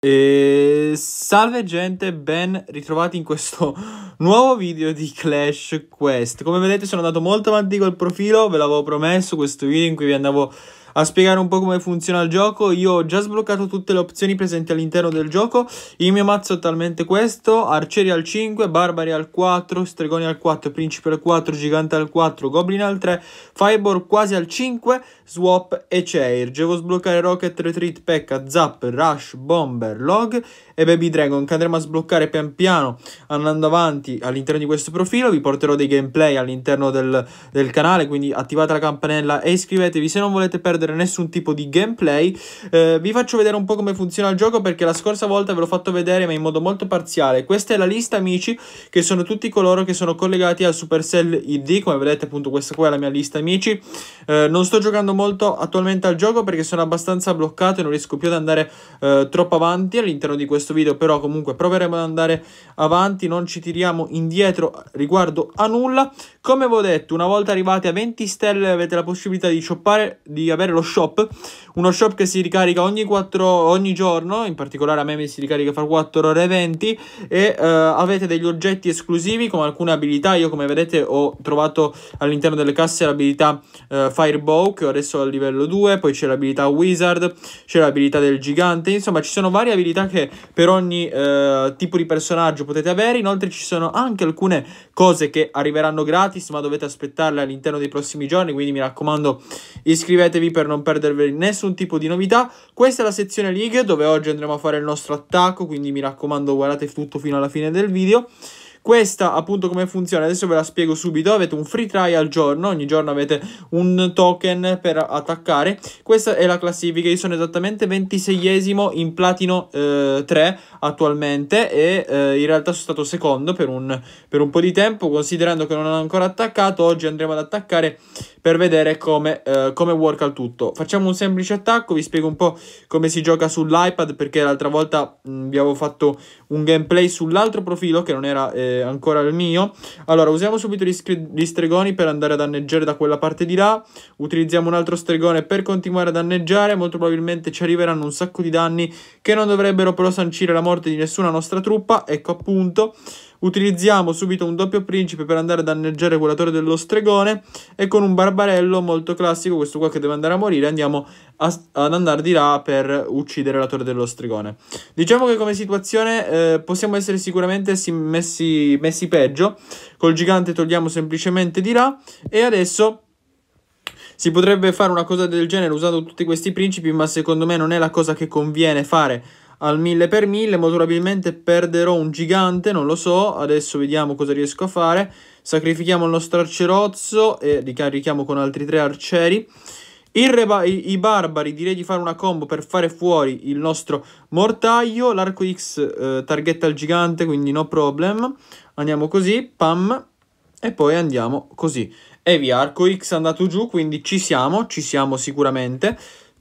E salve gente, ben ritrovati in questo nuovo video di Clash Quest. Come vedete sono andato molto avanti col profilo, ve l'avevo promesso questo video in cui vi andavo a spiegare un po' come funziona il gioco. Io ho già sbloccato tutte le opzioni presenti all'interno del gioco. Il mio mazzo è talmente questo: arcieri al 5, barbari al 4, stregoni al 4, principe al 4, gigante al 4, goblin al 3, fireball quasi al 5, swap e chair. Devo sbloccare rocket, retreat, pecca, zap, rush, bomber, log e baby dragon che andremo a sbloccare pian piano andando avanti all'interno di questo profilo. Vi porterò dei gameplay all'interno del, del canale, quindi attivate la campanella e iscrivetevi se non volete perdere perdere nessun tipo di gameplay. Eh, vi faccio vedere un po' come funziona il gioco perché la scorsa volta ve l'ho fatto vedere ma in modo molto parziale. Questa è la lista amici che sono tutti coloro che sono collegati al Supercell ID, come vedete appunto questa qua è la mia lista amici. Eh, non sto giocando molto attualmente al gioco perché sono abbastanza bloccato e non riesco più ad andare eh, troppo avanti all'interno di questo video, però comunque proveremo ad andare avanti, non ci tiriamo indietro riguardo a nulla. Come vi ho detto, una volta arrivati a 20 stelle avete la possibilità di shoppare, di avere avere lo shop, uno shop che si ricarica ogni, 4, ogni giorno, in particolare a me mi si ricarica fra 4 ore e 20 e uh, avete degli oggetti esclusivi con alcune abilità, io come vedete ho trovato all'interno delle casse l'abilità uh, eh, Firebow che adesso è al livello 2, poi c'è l'abilità Wizard, c'è l'abilità del gigante, insomma ci sono varie abilità che per ogni uh, tipo di personaggio potete avere, inoltre ci sono anche alcune cose che arriveranno gratis ma dovete aspettarle all'interno dei prossimi giorni, quindi mi raccomando iscrivetevi per per non perdervi nessun tipo di novità. Questa è la sezione League dove oggi andremo a fare il nostro attacco, quindi mi raccomando guardate tutto fino alla fine del video. Questa appunto come funziona, adesso ve la spiego subito, avete un free try al giorno, ogni giorno avete un token per attaccare, questa è la classifica, io sono esattamente 26esimo in platino eh, 3 attualmente e eh, in realtà sono stato secondo per un, per un po' di tempo, considerando che non ho ancora attaccato, oggi andremo ad attaccare per vedere come, eh, come work al tutto. Facciamo un semplice attacco, vi spiego un po' come si gioca sull'iPad perché l'altra volta mh, vi avevo fatto un gameplay sull'altro profilo che non era... Eh, ancora il mio. Allora, usiamo subito gli, gli, stregoni per andare a danneggiare da quella parte di là. Utilizziamo un altro stregone per continuare a danneggiare. Molto probabilmente ci arriveranno un sacco di danni che non dovrebbero però sancire la morte di nessuna nostra truppa. Ecco appunto. Utilizziamo subito un doppio principe per andare a danneggiare quella torre dello stregone e con un barbarello molto classico, questo qua che deve andare a morire, andiamo a, ad andare di là per uccidere la torre dello stregone. Diciamo che come situazione eh, possiamo essere sicuramente messi, messi peggio, col gigante togliamo semplicemente di là e adesso... Si potrebbe fare una cosa del genere usando tutti questi principi, ma secondo me non è la cosa che conviene fare al 1000 per 1000 molto probabilmente perderò un gigante, non lo so, adesso vediamo cosa riesco a fare. Sacrifichiamo il nostro arcerozzo e ricarichiamo con altri tre arcieri. I, I barbari direi di fare una combo per fare fuori il nostro mortaio. L'arco X eh, targhetta il gigante, quindi no problem. Andiamo così, pam, e poi andiamo così. E via, arco X è andato giù, quindi ci siamo, ci siamo sicuramente.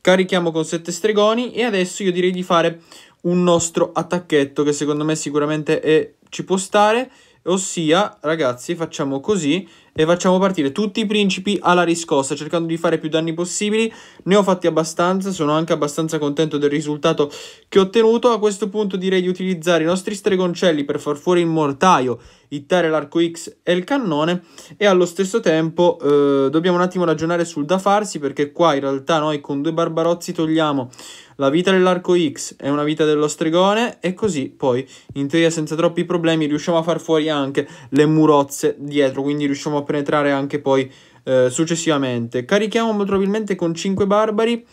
Carichiamo con 7 stregoni e adesso io direi di fare un nostro attacchetto che secondo me sicuramente è, ci può stare. Ossia, ragazzi, facciamo così e facciamo partire tutti i principi alla riscossa, cercando di fare più danni possibili. Ne ho fatti abbastanza, sono anche abbastanza contento del risultato che ho ottenuto. A questo punto direi di utilizzare i nostri stregoncelli per far fuori il mortaio ittare l'arco X e il cannone e allo stesso tempo eh, dobbiamo un attimo ragionare sul da farsi perché qua in realtà noi con due barbarozzi togliamo la vita dell'arco X e una vita dello stregone e così poi in teoria senza troppi problemi riusciamo a far fuori anche le murozze dietro quindi riusciamo a penetrare anche poi eh, successivamente carichiamo probabilmente con 5 barbari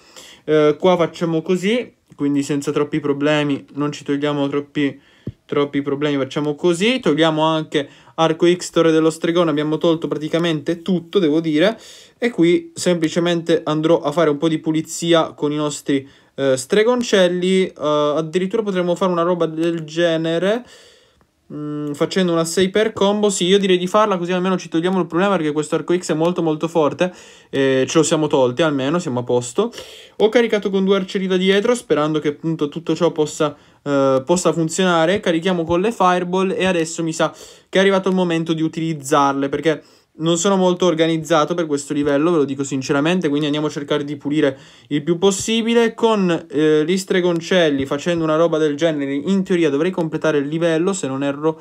eh, qua facciamo così quindi senza troppi problemi non ci togliamo troppi troppi problemi, facciamo così, togliamo anche arco X torre dello stregone, abbiamo tolto praticamente tutto, devo dire, e qui semplicemente andrò a fare un po' di pulizia con i nostri eh, stregoncelli, uh, addirittura potremmo fare una roba del genere, mh, mm, facendo una 6 per combo, sì, io direi di farla così almeno ci togliamo il problema perché questo arco X è molto molto forte, eh, ce lo siamo tolti almeno, siamo a posto. Ho caricato con due arcieri da dietro, sperando che appunto tutto ciò possa eh, possa funzionare. Carichiamo con le fireball e adesso mi sa che è arrivato il momento di utilizzarle perché... Non sono molto organizzato per questo livello, ve lo dico sinceramente, quindi andiamo a cercare di pulire il più possibile. Con eh, gli stregoncelli, facendo una roba del genere, in teoria dovrei completare il livello, se non erro,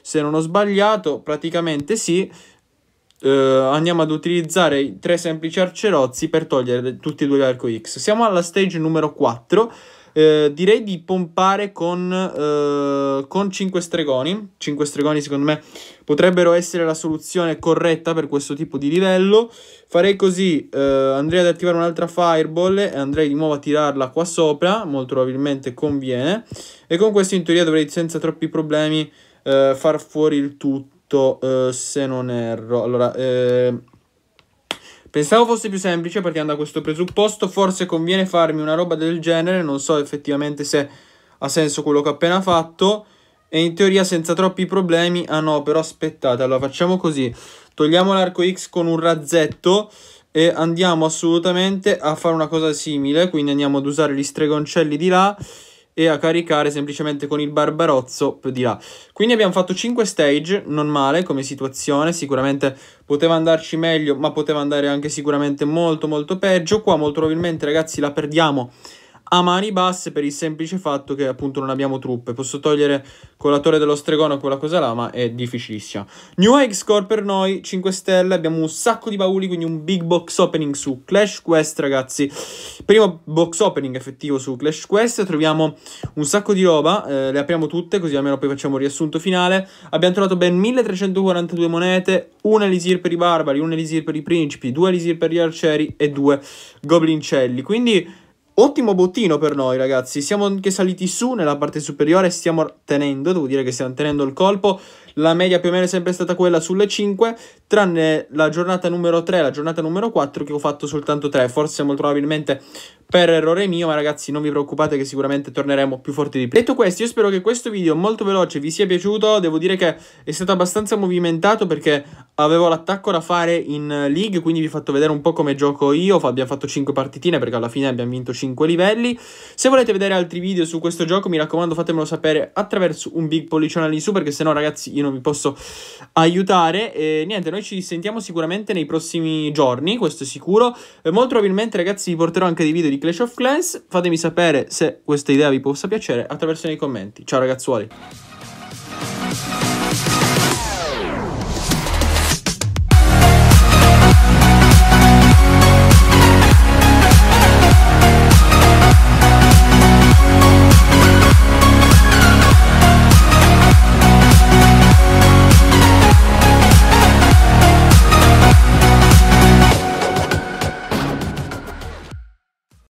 se non ho sbagliato, praticamente sì. Eh, andiamo ad utilizzare i tre semplici arcerozzi per togliere tutti e due gli arco X. Siamo alla stage numero 4. Eh, direi di pompare con, eh, con 5 stregoni. 5 stregoni, secondo me, potrebbero essere la soluzione corretta per questo tipo di livello. Farei così: eh, andrei ad attivare un'altra fireball e andrei di nuovo a tirarla qua sopra. Molto probabilmente conviene. E con questo, in teoria, dovrei senza troppi problemi eh, far fuori il tutto. Eh, se non erro, allora. Eh, Pensavo fosse più semplice partendo da questo presupposto, forse conviene farmi una roba del genere, non so effettivamente se ha senso quello che ho appena fatto e in teoria senza troppi problemi. Ah no, però aspettate, allora facciamo così. Togliamo l'arco X con un razzetto e andiamo assolutamente a fare una cosa simile, quindi andiamo ad usare gli stregoncelli di là e a caricare semplicemente con il barbarozzo più di là. Quindi abbiamo fatto 5 stage, non male come situazione, sicuramente poteva andarci meglio, ma poteva andare anche sicuramente molto molto peggio. Qua molto probabilmente ragazzi la perdiamo a mani basse per il semplice fatto che appunto non abbiamo truppe. Posso togliere con la torre dello stregono quella cosa là, ma è difficilissima. New Egg Score per noi, 5 stelle, abbiamo un sacco di bauli, quindi un big box opening su Clash Quest, ragazzi. Primo box opening effettivo su Clash Quest, troviamo un sacco di roba, eh, le apriamo tutte così almeno poi facciamo il riassunto finale. Abbiamo trovato ben 1342 monete, un elisir per i barbari, un elisir per i principi, due elisir per gli arcieri e due goblincelli. Quindi Ottimo bottino per noi, ragazzi. Siamo anche saliti su nella parte superiore. Stiamo tenendo, devo dire che stiamo tenendo il colpo. La media più o meno è sempre stata quella sulle 5, tranne la giornata numero 3 la giornata numero 4 che ho fatto soltanto 3, forse molto probabilmente per errore mio, ma ragazzi non vi preoccupate che sicuramente torneremo più forti di prima. Detto questo, io spero che questo video molto veloce vi sia piaciuto, devo dire che è stato abbastanza movimentato perché avevo l'attacco da fare in League, quindi vi ho fatto vedere un po' come gioco io, abbiamo fatto 5 partitine perché alla fine abbiamo vinto 5 livelli. Se volete vedere altri video su questo gioco, mi raccomando fatemelo sapere attraverso un big pollicione lì su perché se no ragazzi io non non vi posso aiutare. E niente, noi ci sentiamo sicuramente nei prossimi giorni, questo è sicuro. E molto probabilmente, ragazzi, vi porterò anche dei video di Clash of Clans. Fatemi sapere se questa idea vi possa piacere attraverso nei commenti. Ciao ragazzuoli!